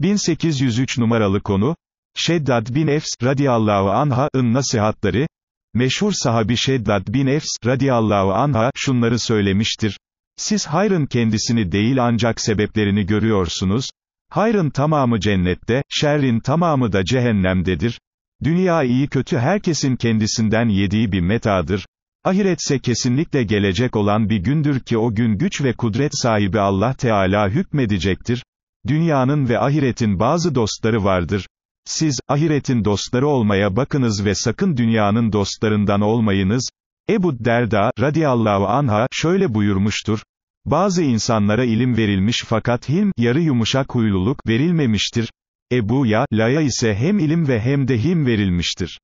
1803 numaralı konu, Şeddad bin Efs, radiyallahu anha'ın nasihatleri, meşhur sahabi Şeddad bin Efs, radiyallahu anha, şunları söylemiştir. Siz hayrın kendisini değil ancak sebeplerini görüyorsunuz, hayrın tamamı cennette, şerrin tamamı da cehennemdedir. Dünya iyi kötü herkesin kendisinden yediği bir metadır. Ahiretse kesinlikle gelecek olan bir gündür ki o gün güç ve kudret sahibi Allah Teala hükmedecektir. Dünyanın ve ahiretin bazı dostları vardır. Siz, ahiretin dostları olmaya bakınız ve sakın dünyanın dostlarından olmayınız. Ebu Derda, radiyallahu anha, şöyle buyurmuştur. Bazı insanlara ilim verilmiş fakat him yarı yumuşak huyluluk, verilmemiştir. Ebu Ya, Laya ise hem ilim ve hem de him verilmiştir.